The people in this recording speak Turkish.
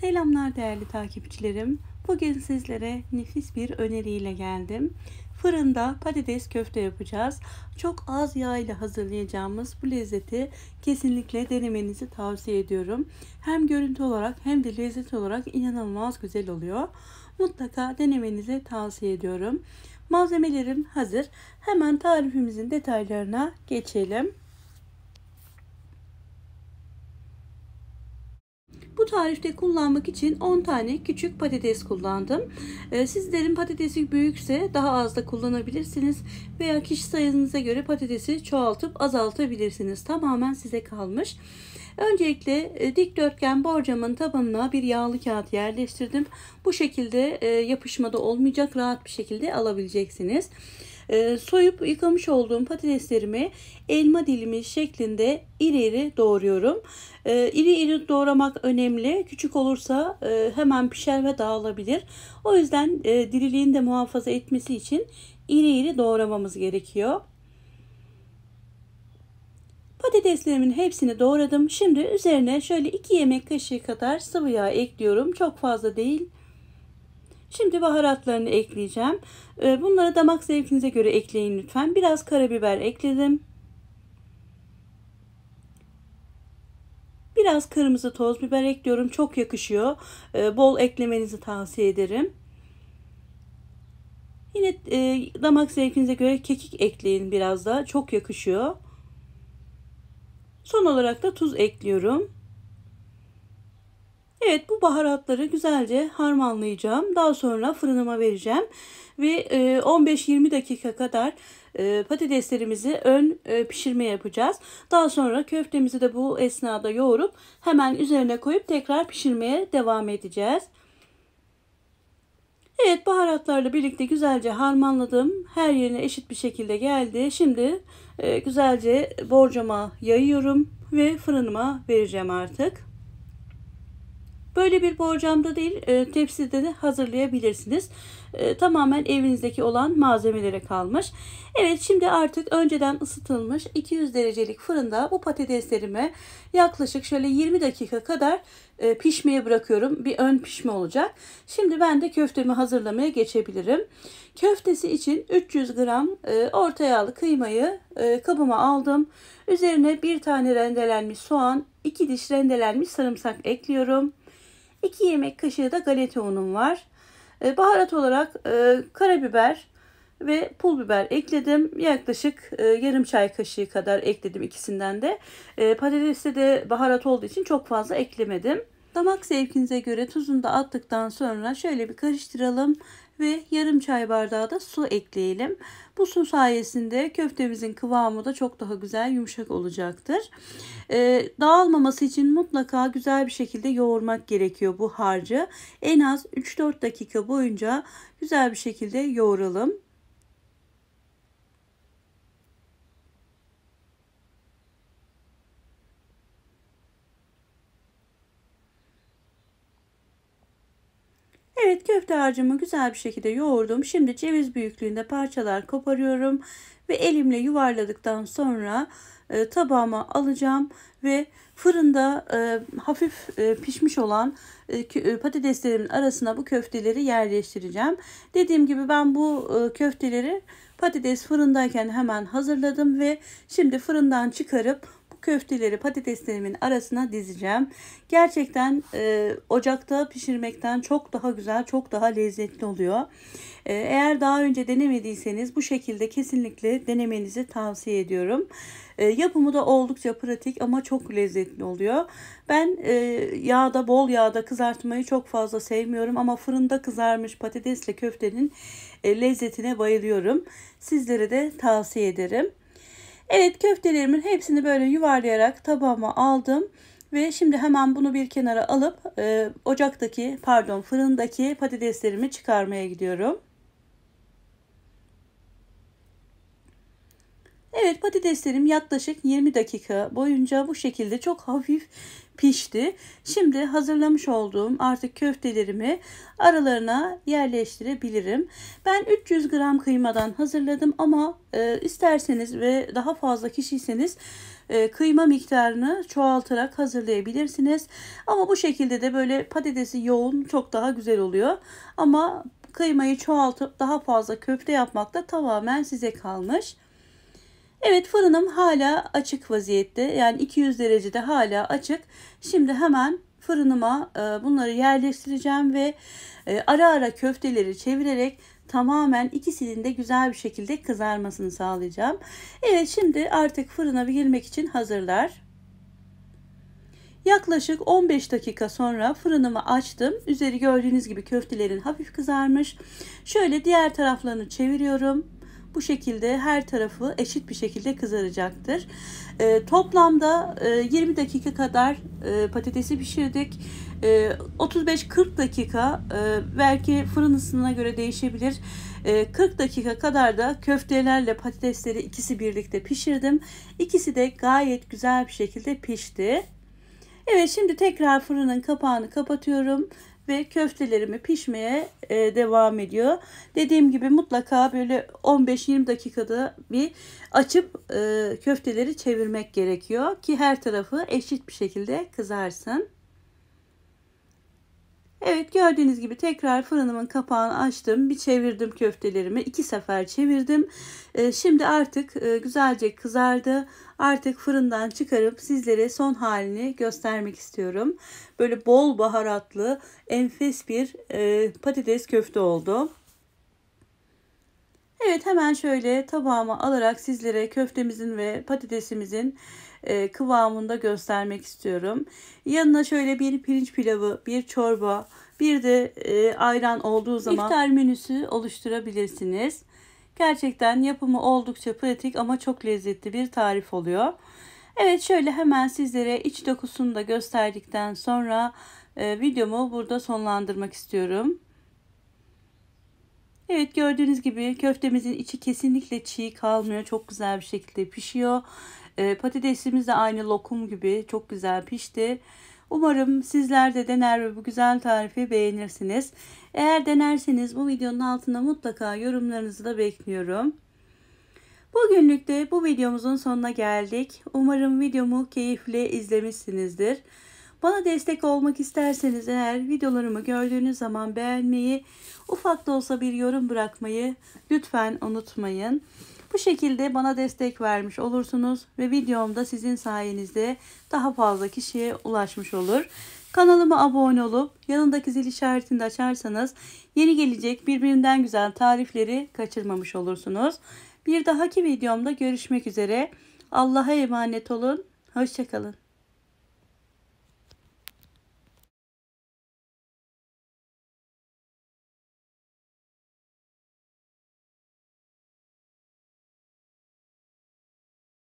Selamlar değerli takipçilerim. Bugün sizlere nefis bir öneriyle geldim. Fırında patates köfte yapacağız. Çok az yağ ile hazırlayacağımız bu lezzeti kesinlikle denemenizi tavsiye ediyorum. Hem görüntü olarak hem de lezzet olarak inanılmaz güzel oluyor. Mutlaka denemenizi tavsiye ediyorum. Malzemelerim hazır. Hemen tarifimizin detaylarına geçelim. Bu tarifte kullanmak için 10 tane küçük patates kullandım. Ee, sizlerin patatesi büyükse daha az da kullanabilirsiniz. Veya kişi sayınıza göre patatesi çoğaltıp azaltabilirsiniz. Tamamen size kalmış. Öncelikle e, dikdörtgen borcamın tabanına bir yağlı kağıt yerleştirdim. Bu şekilde e, yapışmada olmayacak rahat bir şekilde alabileceksiniz. Ee, soyup yıkamış olduğum patateslerimi elma dilimi şeklinde iri iri doğruyorum. Ee, iri iri doğramak önemli. Küçük olursa e, hemen pişer ve dağılabilir. O yüzden e, diriliğini de muhafaza etmesi için iri iri doğramamız gerekiyor. Patateslerimin hepsini doğradım. Şimdi üzerine şöyle 2 yemek kaşığı kadar sıvı yağ ekliyorum. Çok fazla değil. Şimdi baharatlarını ekleyeceğim. Ee, bunları damak zevkinize göre ekleyin lütfen. Biraz karabiber ekledim. Biraz kırmızı toz biber ekliyorum. Çok yakışıyor. Ee, bol eklemenizi tavsiye ederim. Yine e, damak zevkinize göre kekik ekleyin biraz da. Çok yakışıyor. Son olarak da tuz ekliyorum. Evet bu baharatları güzelce harmanlayacağım. Daha sonra fırınıma vereceğim. Ve 15-20 e, dakika kadar e, patateslerimizi ön e, pişirme yapacağız. Daha sonra köftemizi de bu esnada yoğurup hemen üzerine koyup tekrar pişirmeye devam edeceğiz. Evet baharatlarla birlikte güzelce harmanladım. Her yerine eşit bir şekilde geldi. Şimdi güzelce borcama yayıyorum ve fırınıma vereceğim artık. Böyle bir borcamda değil e, tepside de hazırlayabilirsiniz. E, tamamen evinizdeki olan malzemelere kalmış. Evet şimdi artık önceden ısıtılmış 200 derecelik fırında bu patateslerimi yaklaşık şöyle 20 dakika kadar e, pişmeye bırakıyorum. Bir ön pişme olacak. Şimdi ben de köftemi hazırlamaya geçebilirim. Köftesi için 300 gram orta yağlı kıymayı kabıma aldım. Üzerine bir tane rendelenmiş soğan, iki diş rendelenmiş sarımsak ekliyorum. 2 yemek kaşığı da galeta unum var. Ee, baharat olarak e, karabiber ve pul biber ekledim. Yaklaşık e, yarım çay kaşığı kadar ekledim ikisinden de. E, patateste de baharat olduğu için çok fazla eklemedim. Damak zevkinize göre tuzunu da attıktan sonra şöyle bir karıştıralım ve yarım çay bardağı da su ekleyelim. Bu su sayesinde köftemizin kıvamı da çok daha güzel yumuşak olacaktır. Ee, dağılmaması için mutlaka güzel bir şekilde yoğurmak gerekiyor bu harcı. En az 3-4 dakika boyunca güzel bir şekilde yoğuralım. Evet köfte harcımı güzel bir şekilde yoğurdum. Şimdi ceviz büyüklüğünde parçalar koparıyorum ve elimle yuvarladıktan sonra e, tabağıma alacağım ve fırında e, hafif e, pişmiş olan e, e patateslerimin arasına bu köfteleri yerleştireceğim. Dediğim gibi ben bu e, köfteleri patates fırındayken hemen hazırladım ve şimdi fırından çıkarıp köfteleri patateslerimin arasına dizeceğim. Gerçekten e, ocakta pişirmekten çok daha güzel, çok daha lezzetli oluyor. E, eğer daha önce denemediyseniz bu şekilde kesinlikle denemenizi tavsiye ediyorum. E, yapımı da oldukça pratik ama çok lezzetli oluyor. Ben e, yağda, bol yağda kızartmayı çok fazla sevmiyorum ama fırında kızarmış patatesle köftenin e, lezzetine bayılıyorum. Sizlere de tavsiye ederim. Evet köftelerimin hepsini böyle yuvarlayarak tabağıma aldım. Ve şimdi hemen bunu bir kenara alıp e, ocaktaki pardon fırındaki patateslerimi çıkarmaya gidiyorum. Evet patateslerim yaklaşık 20 dakika boyunca bu şekilde çok hafif pişti. Şimdi hazırlamış olduğum artık köftelerimi aralarına yerleştirebilirim. Ben 300 gram kıymadan hazırladım ama e, isterseniz ve daha fazla kişiyseniz e, kıyma miktarını çoğaltarak hazırlayabilirsiniz. Ama bu şekilde de böyle patatesi yoğun çok daha güzel oluyor. Ama kıymayı çoğaltıp daha fazla köfte yapmak da tamamen size kalmış. Evet fırınım hala açık vaziyette. Yani 200 derecede hala açık. Şimdi hemen fırınıma e, bunları yerleştireceğim ve e, ara ara köfteleri çevirerek tamamen ikisinin de güzel bir şekilde kızarmasını sağlayacağım. Evet şimdi artık fırına girmek için hazırlar. Yaklaşık 15 dakika sonra fırınımı açtım. Üzeri gördüğünüz gibi köftelerin hafif kızarmış. Şöyle diğer taraflarını çeviriyorum bu şekilde her tarafı eşit bir şekilde kızaracaktır. E, toplamda e, 20 dakika kadar e, patatesi pişirdik. E, 35-40 dakika e, belki fırın ısısına göre değişebilir. E, 40 dakika kadar da köftelerle patatesleri ikisi birlikte pişirdim. İkisi de gayet güzel bir şekilde pişti. Evet şimdi tekrar fırının kapağını kapatıyorum ve köftelerimi pişmeye e, devam ediyor. Dediğim gibi mutlaka böyle 15-20 dakikada bir açıp e, köfteleri çevirmek gerekiyor ki her tarafı eşit bir şekilde kızarsın. Evet gördüğünüz gibi tekrar fırınımın kapağını açtım. Bir çevirdim köftelerimi. iki sefer çevirdim. Ee, şimdi artık e, güzelce kızardı. Artık fırından çıkarıp sizlere son halini göstermek istiyorum. Böyle bol baharatlı enfes bir e, patates köfte oldu. Evet hemen şöyle tabağıma alarak sizlere köftemizin ve patatesimizin e, da göstermek istiyorum. Yanına şöyle bir pirinç pilavı, bir çorba, bir de e, ayran olduğu zaman iftar menüsü oluşturabilirsiniz. Gerçekten yapımı oldukça pratik ama çok lezzetli bir tarif oluyor. Evet şöyle hemen sizlere iç dokusunu da gösterdikten sonra e, videomu burada sonlandırmak istiyorum. Evet gördüğünüz gibi köftemizin içi kesinlikle çiğ kalmıyor. Çok güzel bir şekilde pişiyor. Ee, patatesimiz de aynı lokum gibi çok güzel pişti. Umarım sizler de dener ve bu güzel tarifi beğenirsiniz. Eğer denerseniz bu videonun altına mutlaka yorumlarınızı da bekliyorum. Bugünlük de bu videomuzun sonuna geldik. Umarım videomu keyifle izlemişsinizdir. Bana destek olmak isterseniz eğer videolarımı gördüğünüz zaman beğenmeyi, ufak da olsa bir yorum bırakmayı lütfen unutmayın. Bu şekilde bana destek vermiş olursunuz ve videomda sizin sayenizde daha fazla kişiye ulaşmış olur. Kanalıma abone olup yanındaki zil işaretini de açarsanız yeni gelecek birbirinden güzel tarifleri kaçırmamış olursunuz. Bir dahaki videomda görüşmek üzere. Allah'a emanet olun. Hoşçakalın.